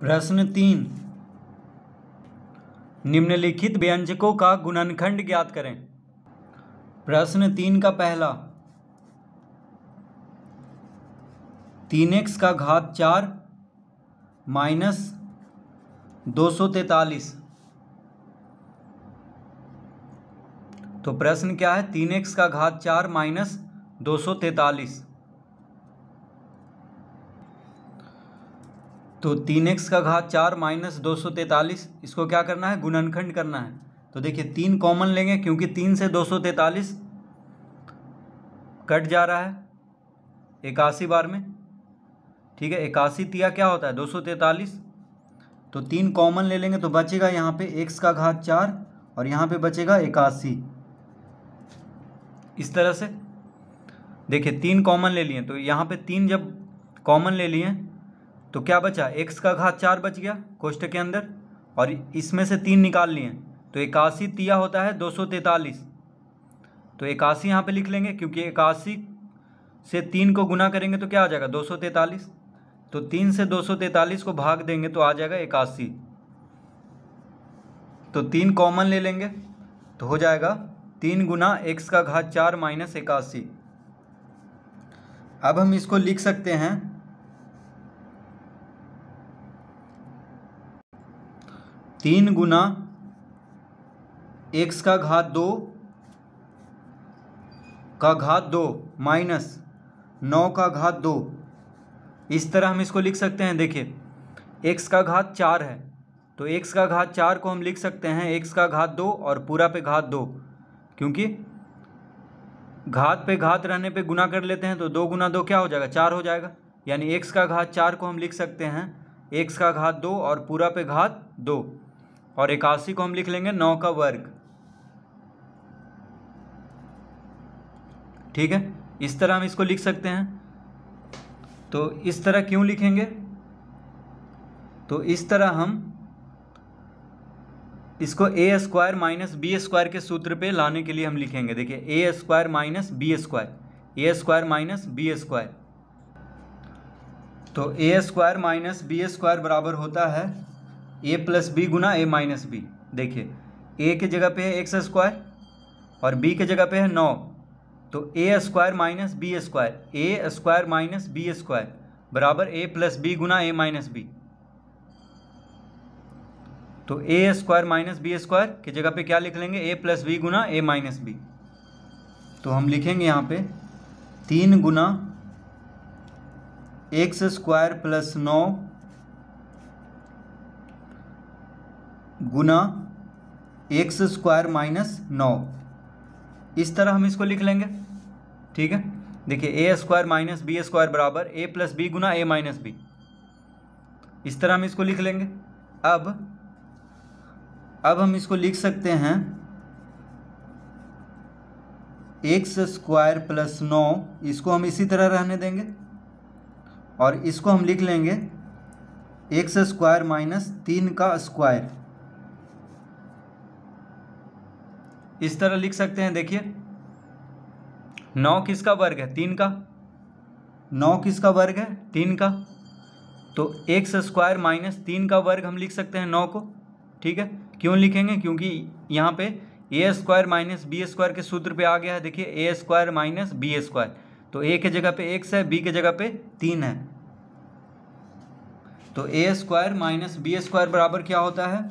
प्रश्न तीन निम्नलिखित व्यंजकों का गुणनखंड ज्ञात करें प्रश्न तीन का पहला तीन एक्स का घात चार माइनस दो सौ तैतालीस तो प्रश्न क्या है तीन एक्स का घात चार माइनस दो सौ तैतालीस तो तीन एक्स का घात चार माइनस दो सौ तैंतालीस इसको क्या करना है गुणनखंड करना है तो देखिए तीन कॉमन लेंगे क्योंकि तीन से दो सौ तैंतालीस कट जा रहा है इक्यासी बार में ठीक है इक्यासी तिया क्या होता है दो सौ तैंतालीस तो तीन कॉमन ले लेंगे तो बचेगा यहाँ पे एक्स का घात चार और यहाँ पे बचेगा इक्यासी इस तरह से देखिए तीन कॉमन ले लिए तो यहाँ पे तीन जब कॉमन ले लिए तो क्या बचा एक्स का घात चार बच गया कोष्ट के अंदर और इसमें से तीन निकाल लिए तो इक्यासी तिया होता है दो सौ तैतालीस तो इक्यासी यहाँ पे लिख लेंगे क्योंकि इक्यासी से तीन को गुना करेंगे तो क्या आ जाएगा दो सौ तैतालीस तो तीन से दो सौ तैतालीस को भाग देंगे तो आ जाएगा इक्यासी तो तीन कॉमन ले लेंगे तो हो जाएगा तीन गुना एक्स का घात चार माइनस इक्यासी अब हम इसको लिख सकते हैं तीन गुना एक्स का घात दो का घात दो माइनस नौ का घात दो इस तरह हम इसको लिख सकते हैं देखिए एक्स का घात चार है तो एक्स का घात चार को हम लिख सकते हैं एक्स का घात दो और पूरा पे घात दो क्योंकि घात पे घात रहने पे गुना कर लेते हैं तो दो गुना दो क्या हो जाएगा चार हो जाएगा यानी एक्स का घात चार को हम लिख सकते हैं एक्स का घात दो और पूरा पे घात दो और इक्यासी को हम लिख लेंगे नौ का वर्ग ठीक है इस तरह हम इसको लिख सकते हैं तो इस तरह क्यों लिखेंगे तो इस तरह हम इसको a square minus b square के सूत्र पे लाने के लिए हम लिखेंगे देखिए a square minus b square a square minus b square तो a square minus b square बराबर होता है ए प्लस बी गुना ए माइनस बी देखिए ए के जगह पे है एक्स स्क्वायर और बी के जगह पे है नौ तो a square minus b square a square minus b square बराबर ए प्लस बी गुना ए माइनस बी तो a square minus b square की जगह पे क्या लिख लेंगे ए प्लस बी गुना ए माइनस बी तो हम लिखेंगे यहाँ पे तीन गुना एक्स स्क्वायर प्लस नौ गुना एक्स स्क्वायर माइनस नौ इस तरह हम इसको लिख लेंगे ठीक है देखिए a square minus b square बराबर ए प्लस बी गुना ए माइनस बी इस तरह हम इसको लिख लेंगे अब अब हम इसको लिख सकते हैं एक्स स्क्वायर प्लस नौ इसको हम इसी तरह रहने देंगे और इसको हम लिख लेंगे एक्स स्क्वायर माइनस तीन का स्क्वायर इस तरह लिख सकते हैं देखिए नौ किसका वर्ग है तीन का नौ किसका वर्ग है तीन का तो एक्स स्क्वायर माइनस तीन का वर्ग हम लिख सकते हैं नौ को ठीक है क्यों लिखेंगे क्योंकि यहाँ पे a square minus b square के सूत्र पे आ गया है देखिए a square minus b square तो ए के जगह पे एक्स है बी के जगह पे तीन है तो a square minus b square बराबर क्या होता है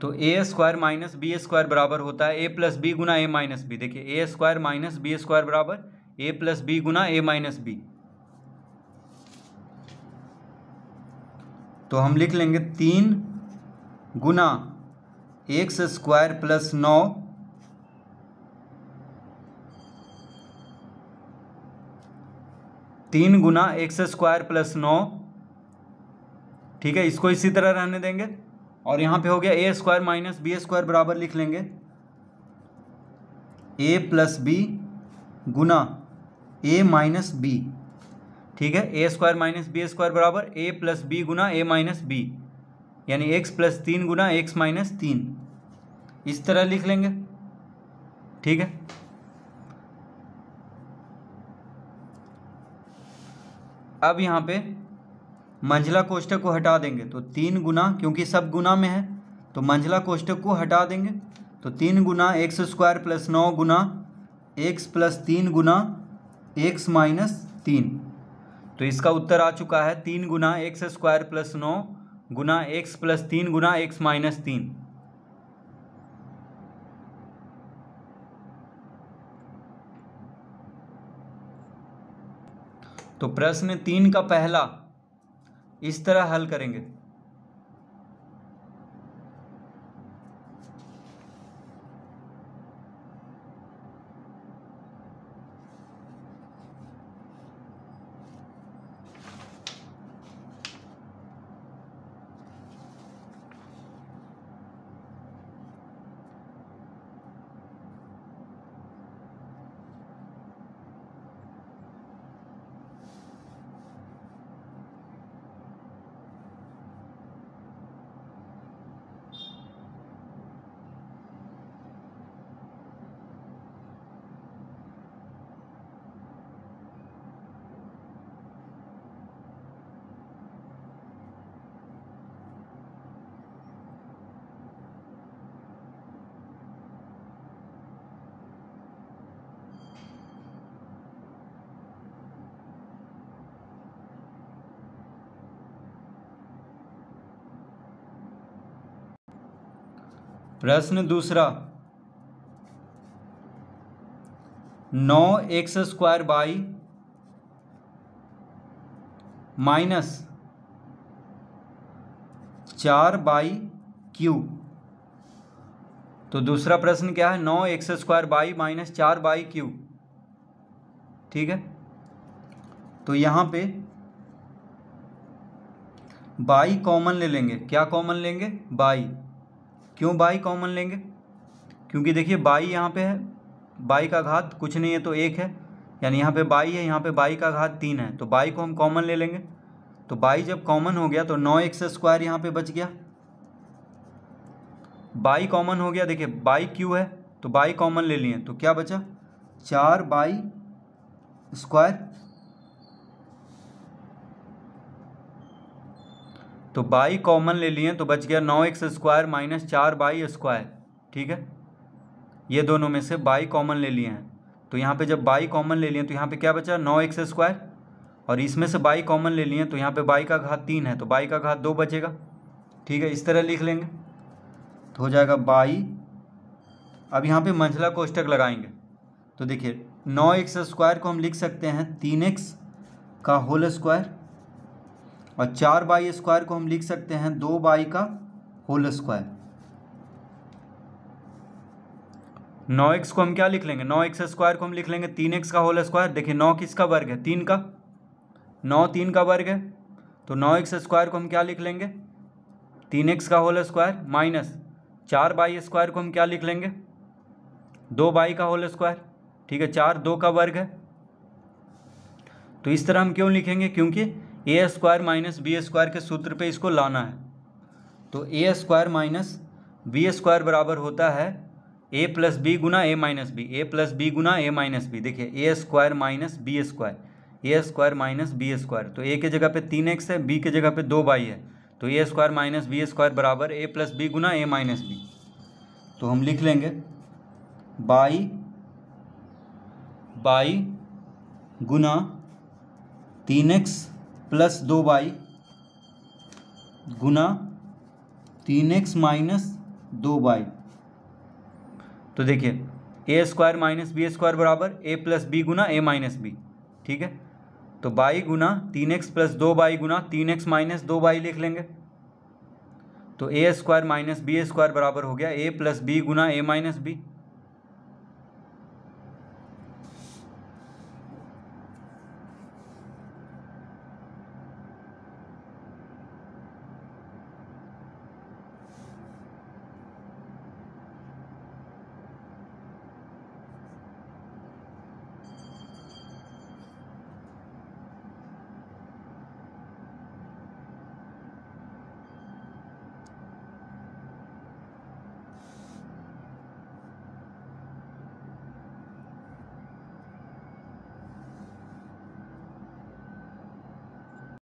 तो a square minus b square बराबर होता है ए प्लस बी गुना ए माइनस बी देखिए a square minus b square बराबर ए प्लस बी गुना ए माइनस बी तो हम लिख लेंगे तीन गुना एक्स स्क्वायर प्लस नौ तीन गुना एक्स स्क्वायर प्लस नौ ठीक है इसको इसी तरह रहने देंगे और यहाँ पे हो गया a square minus b square बराबर लिख लेंगे ए प्लस बी गुना ए माइनस बी ठीक है a square minus b square बराबर ए प्लस बी गुना ए माइनस बी यानी एक्स प्लस तीन गुना एक्स माइनस तीन इस तरह लिख लेंगे ठीक है अब यहाँ पे मंझला कोष्टक को हटा देंगे तो तीन गुना क्योंकि सब गुना में है तो मंझला कोष्टक को हटा देंगे तो तीन गुना एक्स स्क्वायर प्लस नौ गुना एक्स प्लस तीन गुना एक्स माइनस तीन तो इसका उत्तर आ चुका है तीन गुना एक्स स्क्वायर प्लस नौ गुना एक्स प्लस तीन गुना एक्स माइनस तीन तो प्रश्न तीन का पहला इस तरह हल करेंगे प्रश्न दूसरा नौ एक्स स्क्वायर बाई माइनस चार बाई क्यू तो दूसरा प्रश्न क्या है नौ एक्स स्क्वायर बाई माइनस चार बाई क्यू ठीक है तो यहां पे बाई कॉमन ले लेंगे क्या कॉमन लेंगे बाई क्यों बाई कॉमन लेंगे क्योंकि देखिए बाई यहाँ पे है बाई का घात कुछ नहीं है तो एक है यानी यहाँ पे बाई है यहाँ पे बाई का घात तीन है तो बाई को हम कॉमन ले लेंगे तो बाई जब कॉमन हो गया तो नौ एक्स स्क्वायर यहाँ पे बच गया बाई कॉमन हो गया देखिए बाई क्यू है तो बाई कॉमन ले लिए तो क्या बचा चार बाई स्क्वायर तो बाई कॉमन ले लिए तो बच गया नौ एक्स स्क्वायर माइनस चार बाई स्क्वायर ठीक है ये दोनों में से बाई कॉमन ले लिए हैं तो यहाँ पे जब बाई कॉमन ले लिए तो यहाँ पे क्या बचा नौ एक्स स्क्वायर और इसमें से बाई कॉमन ले लिए तो यहाँ पे बाई का घात तीन है तो बाई का घात दो बचेगा ठीक है इस तरह लिख लेंगे तो हो जाएगा बाई अब यहाँ पर मंझला कोष्टक लगाएंगे तो देखिए नौ एक्स स्क्वायर को हम लिख सकते हैं तीन एक्स का होल स्क्वायर और चार बाई स्क्वायर को हम लिख सकते हैं दो बाई का होल स्क्वायर नौ एक्स को हम क्या लिख लेंगे नौ एक्स स्क्वायर को हम लिख लेंगे तीन एक्स का होल स्क्वायर देखिए नौ किसका वर्ग है तीन का नौ तीन का वर्ग है तो नौ एक्स स्क्वायर को हम क्या लिख लेंगे तीन एक्स का होल स्क्वायर माइनस चार बाई स्क्वायर को हम क्या लिख लेंगे दो बाई का होल स्क्वायर ठीक है चार दो का वर्ग है तो इस तरह हम क्यों लिखेंगे क्योंकि a square minus b square के सूत्र पे इसको लाना है तो a square minus b square बराबर होता है ए प्लस बी गुना a minus b a plus b गुना ए माइनस बी देखिए a square minus b square a square minus b square तो ए के जगह पे तीन एक्स है बी के जगह पे दो बाई है तो a square minus b square बराबर ए प्लस बी गुना ए माइनस बी तो हम लिख लेंगे बाई बाई गुना तीन एक्स प्लस दो बाई गुना तीन एक्स माइनस दो बाई तो देखिए a square minus b square बराबर ए प्लस बी गुना ए माइनस बी ठीक है तो बाई गुना तीन एक्स प्लस दो बाई गुना तीन एक्स माइनस दो बाई लिख लेंगे तो a square minus b square बराबर हो गया ए प्लस बी गुना ए माइनस बी